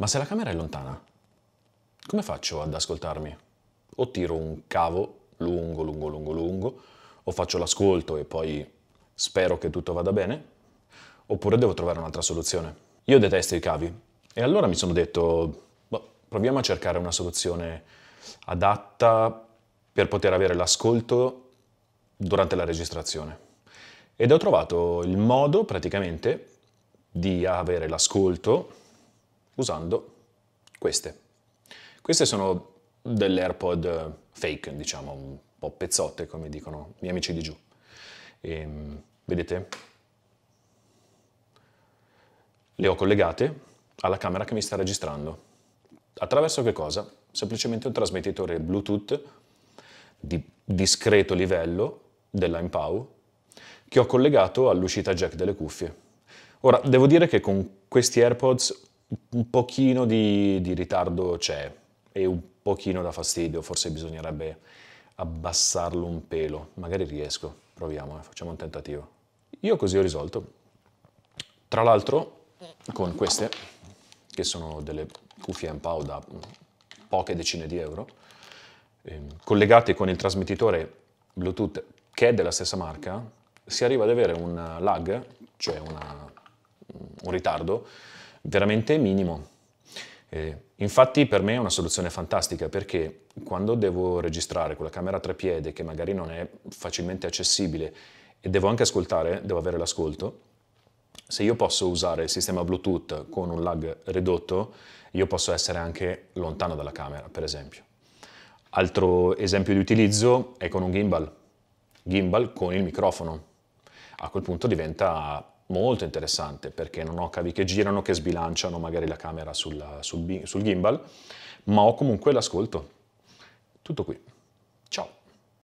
Ma se la camera è lontana, come faccio ad ascoltarmi? O tiro un cavo lungo, lungo, lungo, lungo, o faccio l'ascolto e poi spero che tutto vada bene? Oppure devo trovare un'altra soluzione? Io detesto i cavi e allora mi sono detto, boh, proviamo a cercare una soluzione adatta per poter avere l'ascolto durante la registrazione. Ed ho trovato il modo praticamente di avere l'ascolto usando queste. Queste sono delle AirPod eh, fake, diciamo, un po' pezzotte, come dicono i miei amici di giù. E, ehm, vedete? Le ho collegate alla camera che mi sta registrando. Attraverso che cosa? Semplicemente un trasmettitore Bluetooth di discreto livello dell'IMPOW che ho collegato all'uscita jack delle cuffie. Ora, devo dire che con questi AirPods un pochino di, di ritardo c'è e un pochino da fastidio, forse bisognerebbe abbassarlo un pelo, magari riesco, proviamo, eh, facciamo un tentativo. Io così ho risolto. Tra l'altro con queste, che sono delle cuffie Empau da poche decine di euro, eh, collegate con il trasmettitore Bluetooth che è della stessa marca, si arriva ad avere un lag, cioè una, un ritardo, veramente minimo. Eh, infatti per me è una soluzione fantastica perché quando devo registrare con la camera a tre piedi che magari non è facilmente accessibile e devo anche ascoltare, devo avere l'ascolto, se io posso usare il sistema Bluetooth con un lag ridotto, io posso essere anche lontano dalla camera, per esempio. Altro esempio di utilizzo è con un gimbal, gimbal con il microfono. A quel punto diventa molto interessante perché non ho cavi che girano, che sbilanciano magari la camera sulla, sul, sul gimbal, ma ho comunque l'ascolto. Tutto qui.